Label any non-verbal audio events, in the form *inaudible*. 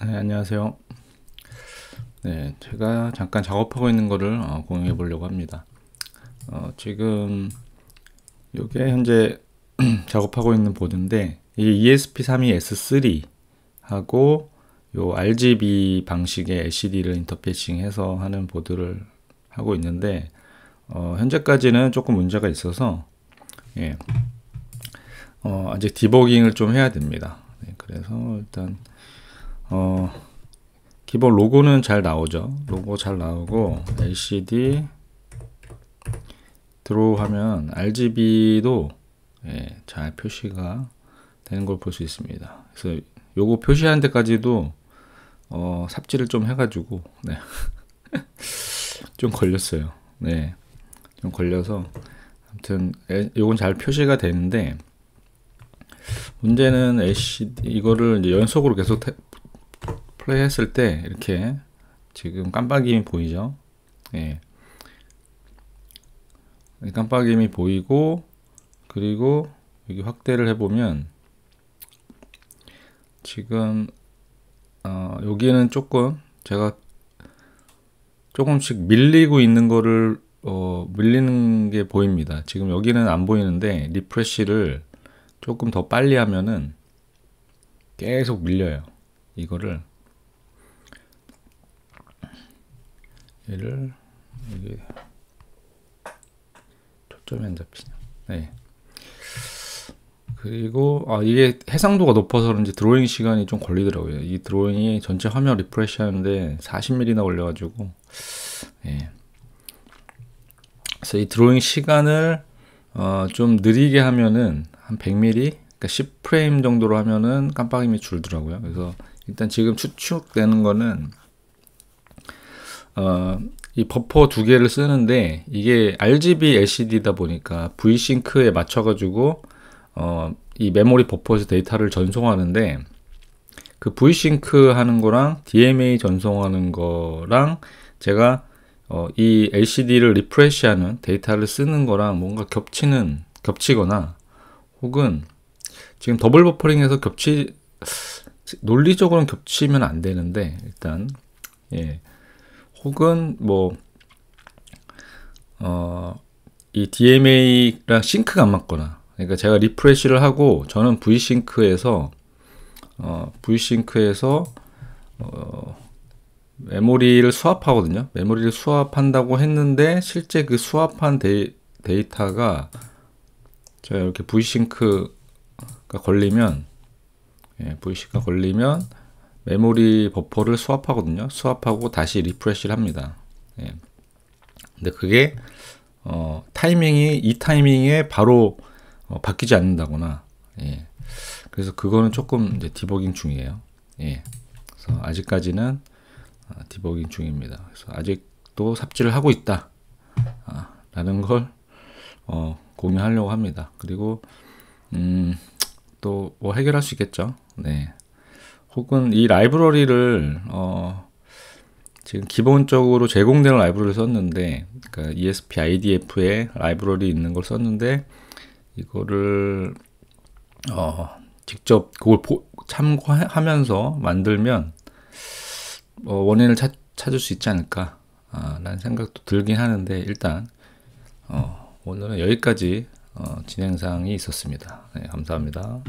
네, 안녕하세요. 네, 제가 잠깐 작업하고 있는 거를 어, 공유해 보려고 합니다. 어, 지금 이게 현재 *clears throat* 작업하고 있는 보드인데 이 ESP32S3 e 하고 요 RGB 방식의 LCD를 인터페이싱해서 하는 보드를 하고 있는데 어, 현재까지는 조금 문제가 있어서 예, 어, 아직 디버깅을 좀 해야 됩니다. 네, 그래서 일단 어, 기본 로고는 잘 나오죠. 로고 잘 나오고 LCD 드로우 면 RGB도 예, 잘 표시가 되는 걸 볼 수 있습니다. 그래서 요거 표시하는 데까지도 어, 삽질을 좀 해가지고 네. *laughs* 좀 걸렸어요. 네, 좀 걸려서 아무튼 요건 잘 표시가 되는데 문제는 LCD 이거를 연속으로 계속 플레이했을 때 이렇게 지금 깜빡임이 보이죠? 예. 깜빡임이 보이고 그리고 여기 확대를 해보면 지금 어, 여기는 조금 제가 조금씩 밀리고 있는 거를 어, 밀리는 게 보입니다. 지금 여기는 안 보이는데 리프레시를 조금 더 빨리 하면은 계속 밀려요. 이거를 얘를 여기 초점이 안 잡히냐. 네. 그리고 아 이게 해상도가 높아서 그런지 드로잉 시간이 좀 걸리더라고요. 이 드로잉이 전체 화면 리프레시 하는데 40mm나 걸려가지고 예. 그래서 이 드로잉 시간을 어, 좀 느리게 하면은 한 100mm 그러니까 10프레임 정도로 하면은 깜빡임이 줄더라고요. 그래서 일단 지금 추측되는 거는 어, 이 버퍼 두 개를 쓰는데 이게 RGB LCD다 보니까 V싱크에 맞춰가지고 어, 이 메모리 버퍼에서 데이터를 전송하는데 그 V싱크 하는 거랑 DMA 전송하는 거랑 제가 어, 이 LCD를 리프레시하는 데이터를 쓰는 거랑 뭔가 겹치는 겹치거나 혹은 지금 더블 버퍼링에서 겹치 논리적으로는 겹치면 안 되는데 일단 예 혹은 뭐, 어, 이 DMA랑 싱크가 안 맞거나, 그러니까 제가 리프레쉬를 하고, 저는 V싱크에서, 어, V싱크에서, 어, 메모리를 수합하거든요. 메모리를 수합한다고 했는데, 실제 그 수합한 데이, 데이터가, 제가 이렇게 V싱크가 걸리면, 예, V싱크가 걸리면, 메모리 버퍼를 수합하거든요 s w 하고 다시 리프레시를 합니다. 예. 근데 그게 어, 타이밍이 이 타이밍에 바로 어, 바뀌지 않는다거나 예. 그래서 그거는 조금 이제 디버깅 중이에요. 예. 그래서 아직까지는 어, 디버깅 중입니다. 그래서 아직도 삽질을 하고 있다. 아, 라는 걸 어, 공유하려고 합니다. 그리고 음, 또 뭐 해결할 수 있겠죠. 네. 혹은 이 라이브러리를 어, 지금 기본적으로 제공되는 라이브러리를 썼는데 그러니까 ESP IDF에 라이브러리 있는 걸 썼는데 이거를 어, 직접 그걸 보, 참고하면서 만들면 어, 원인을 찾, 찾을 수 있지 않을까 아, 라는 생각도 들긴 하는데 일단 어, 오늘은 여기까지 어, 진행상이 있었습니다. 네, 감사합니다.